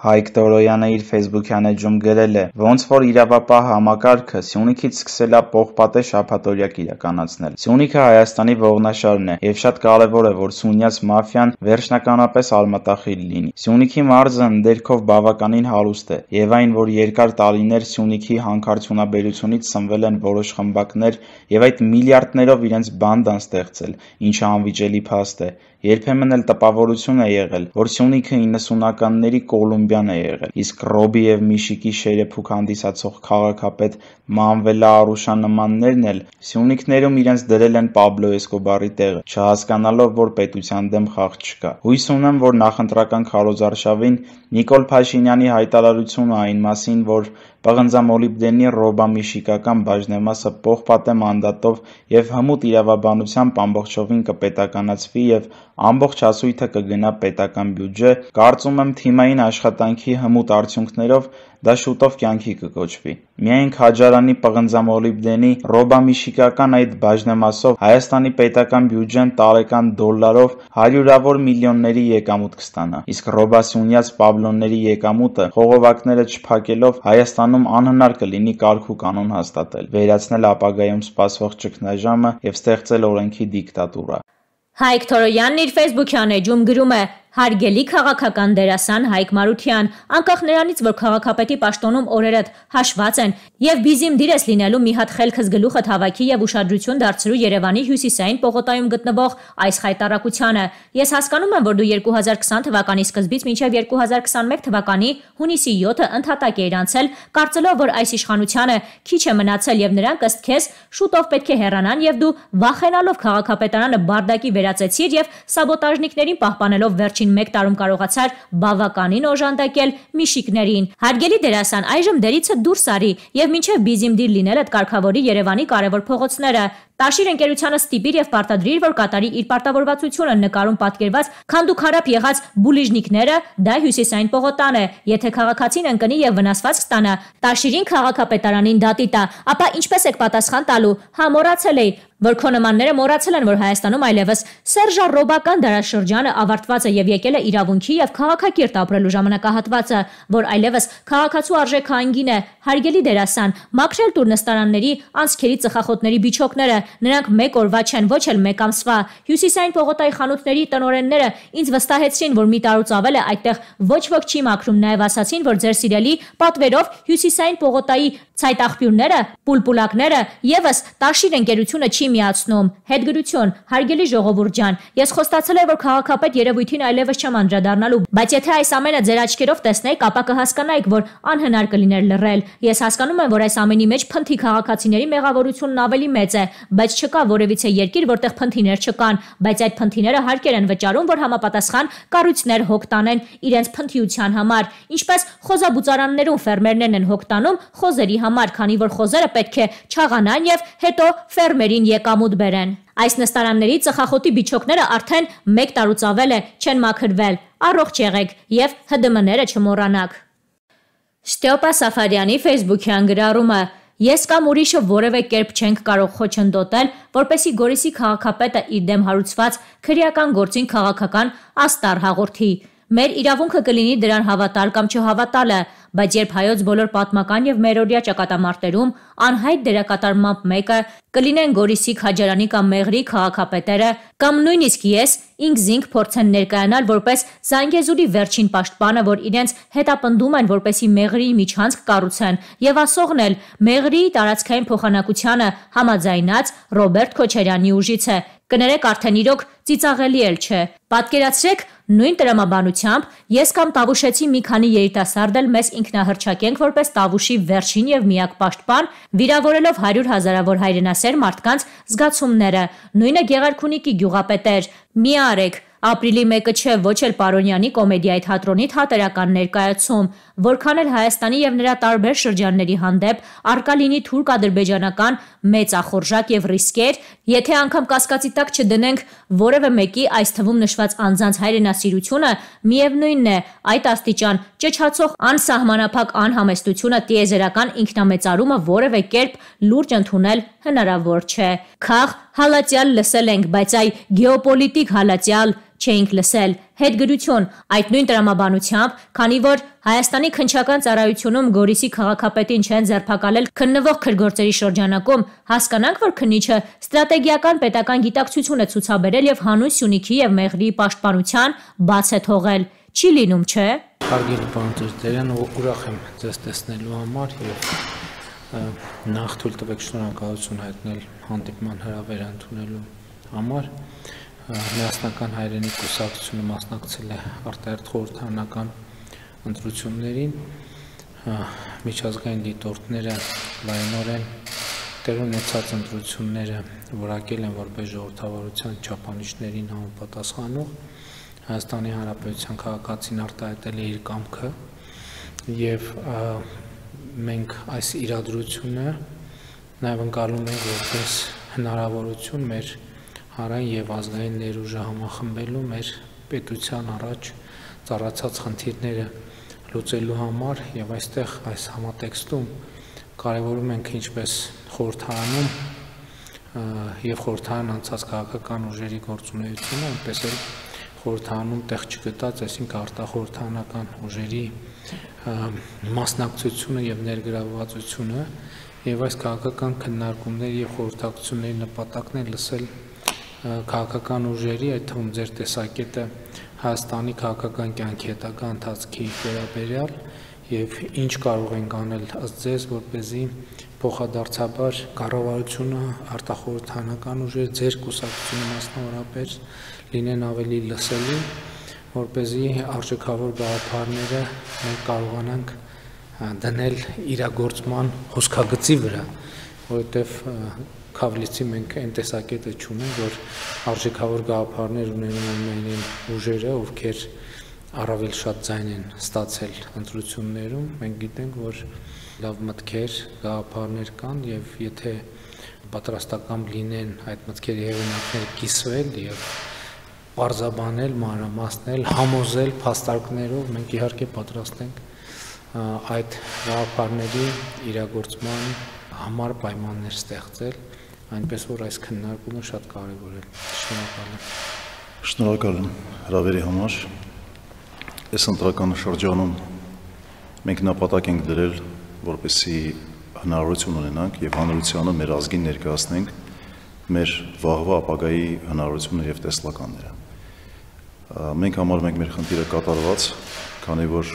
Հայկ Տորոյանը իր Facebook-յան էջում գրել է. «Ոնց որ իրավապահ համակարգը Սյունիքից սկսել ա պողպատե շաբաթօրյակ իրականացնել։ Սյունիքը Հայաստանի ողնաշարն է, եւ շատ կարեւոր է, որ սունյաց մաֆիան վերջնականապես արմատախիլ լինի։ Սյունիքի մարզը ընդերքով բավականին հարուստ է, եւ այն, որ երկար տարիներ Սյունիքի հանքարդյունաբերությունից սնվել են որոշ խմբակներ եւ այդ միլիարդներով իրենց բանդ են ստեղծել, ինչը անվիճելի փաստ է։ Երբեմն էլ տպավորություն է եղել, որ Սյունիքը 90-ականների Կոլումբիան է եղել, իսկ Ռոբի եւ Միշիկի շերեփուկ հանդիսացող քաղաքապետ Մանվելա Արուշանմաններն էլ Սյունիքներում իրենց դրել են Պաբլո Էսկոբարի տեղը, չհասկանալով, որ պետության դեմ խաղ չկա։ Հույս ունեմ, որ նախընտրական քարոզարշավին Նիկոլ Փաշինյանի հայտարարությունը այն մասին, որ Պղնձամոլիբդենի ռոբամիշիկական բաժնեմասը պողպատե մանդատով եւ հմուտ իրավաբանությամբ ամբողջովին կպետականացվի եւ Ամբողջ հասույթը կգնա պետական բյուջե, կարծում եմ թիմային աշխատանքի հմուտ արդյունքներով դա շուտով կյանքի կկոչվի։ Միայն Քաջարանի Պղնձամոլիբդենի ռոբամիշիկական այդ բաժնեմասով Հայաստանի պետական բյուջեն տարեկան դոլարով հարյուրավոր միլիոնների եկամուտ կստանա։ Իսկ ռոբասյունյաց Պաբլոնների եկամուտը խողովակները չփակելով Հայաստանում անհնար կլինի կարգ ու կանոն հաստատել, վերացնել ապագայում սպասվող ճգնաժամը եւ ստեղծել օրենքի դիկտատուրա։ Հայկ Թորոյանն իր Facebook-յան էջում գրում է. Հարգելի քաղաքական դերասան Հայկ Մարության, անկախ նրանից, որ քաղաքապետի պաշտոնում օրերդ հաշված են եւ բիզիմ դիրես լինելու մի հատ խելքս գլուխդ հավաքի եւ ուշադրություն դարձրու Երևանի հյուսիսային պողոտայում գտնվող այս հայտարարությանը։ Ես հասկանում եմ, որ դու 2020 թվականի սկզբից մինչեւ 2021 թվականի հունիսի 7-ը ընդհատակ էր անցել, կարծելով, որ այս իշխանությունը քիչ է մնացել եւ նրանք ըստ քեզ շուտով պետք է հեռանան եւ դու վախենալով քաղաքապետարանը բարդակի վերածեցիր եւ սաբոտաժնիկներին պահպանելով վերջ վերջին 1 տարում կարողացար բավականին օժանդակել Միշիկներին։ Հարգելի դերասան, այժմ դերիցը դուրս արի եւ ոչ միայն բիզիմդիր լինելդ կարգավորի Երևանի կարևոր փողոցները։ Տաշիր ընկերությանը ստիպիր եւ պարտադրիր, որ կատարի իր պարտավորվածությունը նկարում պատկերված քանդուկ հարապ եղած բուլիժնիկները, դա հյուսիսային պողոտան է։ Եթե քաղաքացին ընկնի եւ վնասվածք ստանա, Տաշիրին քաղաքապետարանին դատի տա, ապա ինչպես եք պատասխան տալու։ Հա մոռացել էի, որ քո նմանները մոռացել են, որ Հայաստանում այլևս Սերժա Ռոբական դարաշրջանը ավարտված է եւ եկել է իրավունքի եւ քաղաքակիրթ ապրելու ժամանակահատվածը, որ այլևս քաղաքացու արժեքային է, հարգելի դերասան, մաքրել տուր նստարանների, անցքերի ծխախոտների բիչոկները, Նրանք մեկ օրվա չեն, ոչ էլ մեկ ամսվա։ Հյուսիսային Պողոտայի խանութների տնորենները ինձ վստահեցրին, որ մի տարուց ավել է այդտեղ ոչ ոք չի մաքրում, նաև ասացին, որ ձեր սիրելի պատվերով Հյուսիսային Պողոտայի Ցայտաղբյուրները, պուլպուլակները եւս Տաշիր ընկերությունը չի միացնում։ Հետգրություն, հարգելի ժողովուրդ ջան, ես խոստացել եմ, որ քաղաքապետ Երևույթին այլևս չեմ անդրադառնալու, բայց եթե այս ամենը ձեր աչքերով տեսնեիք, ապա կհասկանայիք, որ անհնար կլիներ լռել։ Ես հասկանում եմ, որ այս ամենի մեջ փնթի քաղաքացիների մեղավորությունն ավելի մեծ է, բայց չկա որևիցե երկիր, որտեղ փնթիներ չկան, բայց այդ փնթիները հարկեր են վճարում, որ համապատասխան կառույցներ հոգ տանեն իրենց փնթիության համար, ինչպես խոզաբուծարաններում ֆերմերներն են հոգ տանում խոզերի համար համար, քանի որ խոզերը պետք է չաղանան եւ հետո ֆերմերին եկամուտ բերեն։ Այս նստարանների ծխախոտի բիչոկները արդեն 1 տարուց ավել է չեն մաքրվել։ Առողջ եղեք եւ ՀԴՄ-ները չմոռանաք։ Ստեփա Սաֆարյանի Facebook-յան գրառումը Ես կամ ուրիշը որևէ կերպ չենք կարող խոչընդոտել, որպեսի Գորիսի քաղաքապետը իր դեմ հարուցված քրեական գործին քաղաքական աստար հաղորդի։ Մեր իրավունքը կլինի դրան հավատալ կամ չհավատալը, բայց երբ հայոց բոլոր պատմական եւ մերօրյա ճակատամարտերում անհայտ դերակատարմամբ մեկը կլինեն Գորիսի Խաչարյանի կամ Մեղրի քաղաքապետերը կամ նույնիսկ ես ինքս ինք փորձեն ներկայանալ որպես Զանգեզուրի վերջին պաշտպանը, որ իրենց հետապնդում են որպեսի Մեղրիի միջանցք կառուցեն եւ ասողն էլ Մեղրիի տարածքային փոխանակությանը համաձայնած Ռոբերտ Քոչարյանի ուժից է Կներեք, արդեն իրոք ծիծաղելի էլ չէ։ Պատկերացրեք, նույն տրամաբանությամբ ես կամ Տավուշեցի մի քանի երիտասարդ էլ մեզ ինքնահրճակենք որպես Տավուշի վերջին եւ միակ պաշտպան, վիրավորելով 100 հազարավոր հայրենասեր մարդկանց զգացումները։ Նույնը Գեղարքունիքի գյուղապետեր։ Մի արեք, Ապրիլի 1-ը չէ ոչ էլ Պարոնյանի կոմեդիայի թատրոնի թատերական ներկայացում, որքան էլ Հայաստանի եւ նրա տարբեր շրջանների հանդեպ արկա լինի թուրք-ադրբեջանական մեծ ախորժակ եւ ռիսկեր, եթե անգամ կասկածի տակ չդնենք որևէ մեկի այս թվում նշված անձանց հայրենասիրությունը, միևնույնն է, այդ աստիճան ճճացող անսահմանափակ անհամեստությունը տիեզերական ինքնամեծարումը որևէ կերպ լուրջ ընդունել հնարավոր չէ։ Խաղ հալածյալ լսել ենք, բայց այ գեոպոլիտիկ հալածյալ չէինք լսել։ Հետգրություն այդ նույն տրամաբանությամբ, քանի որ Հայաստանի քնչական ծառայությունում Գորիսի քաղաքապետին չեն ձերբակալել քննվող քրգործերի շրջանակում, հասկանանք, որ քննիչը ստրատեգիական պետական գիտակցություն է ցուցաբերել եւ հանուն Սյունիքի եւ Մեղրիի պաշտպանության բաց է թողել։ Չի լինում, չէ՞։ Հարգելի պարոն Ծերյան, ուրախ եմ ձեզ տեսնելու համար եւ նախ թույլ տվեք շնորհակալություն հայտնել հանդիպման հրավեր ընդունելու համար։ Ա, Հայաստանական հայրենի կուսակցությունը մասնակցել է արտահերտ խորհրդանական ընտրություններին միջազգային դիտորդները լայնորեն տեղ ունեցած ընտրությունները որակել են որպես ժողովրդավարության չափանիշներին համապատասխանող Հայաստանի Հանրապետության քաղաքացին արտահայտել է իր կամքը եւ մենք այս իրադրությունը նաեւ ընկալում ենք որպես հնարավորություն մեր հարայն եւ ազգային ներուժը համախմբելու մեր պետության առաջ ծառացած խնդիրները լուծելու համար եւ այստեղ այս համատեքստում կարևորում ենք ինչպես խորհրդարանում եւ խորհրդարան անցած քաղաքական ուժերի գործունեությունը, այնպես էլ խորհրդարանում տեղ չգտած, այսինքն արտախորհրդանական ուժերի մասնակցությունը եւ ներգրավվածությունը եւ այս քաղաքական քննարկումների եւ խորհրդակցությունների նպատակն է լսել քաղաքական ուժերի, այդ թվում ձեր տեսակետը Հայաստանի քաղաքական կյանքի հետագա ընթացքի վերաբերյալ եւ ինչ կարող ենք անել ըստ ձեզ, որ เป զի փոխադարձաբար կառավարությունը, արտախորհրդանական ուժերը, ձեր կուսակցությունը մասնավորապես լինեն ավելի լսելի, որ เป զի արժեքավոր գաղափարները մենք կարողանանք դնել իրագործման հոսքագծի վրա, որովհետև Քավլիցի մենք այն տեսակետը չունենք, որ արժեքավոր գաղափարներ ունենում են այն ուժերը, ովքեր առավել շատ ձայն են ստացել ընտրություններում։ Մենք գիտենք, որ լավ մտքեր, գաղափարներ կան եւ եթե պատրաստական լինեն այդ մտքերի հեղինակները կիսվել եւ պարզաբանել, մանրամասնել, համոզել փաստարկներով, մենք իհարկե պատրաստ ենք այդ գաղափարների իրագործման համար պայմաններ ստեղծել այնպես որ այս քննարկումը շատ կարևոր է։ Շնորհակալ եմ։ Շնորհակալ եմ հրավերի համար։ Այս ընտրական շրջանում մենք նպատակ ենք դրել, որպեսզի հնարավորություն ունենանք եւ հանրությանը մեր ազգին ներկայացնենք մեր վաղվա ապագայի հնարավորությունները եւ տեսլականները։ Մենք համարում ենք մեր խնդիրը կատարված, քանի որ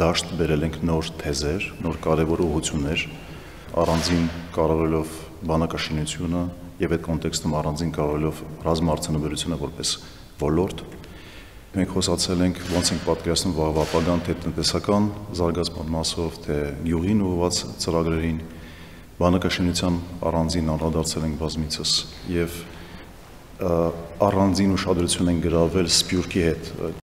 դաշտ բերել ենք նոր թեզեր, նոր կարևոր ուղություններ, առանձին կառավարելով բանակաշինությունը եւ այդ կոնտեքստում առանձին կարողելով ռազմաարդյունաբերությունը որպես ոլորտ մենք խոսացել ենք ոնց ենք պատկերացնում վաղ ապագան թե տնտեսական զարգացման մասով, թե յուղին ուղված ծրագրերին, բանակաշինության առանձին անդրադարձել ենք բազմիցս եւ առանձին ուշադրություն են գրավել Սպյուրքի հետ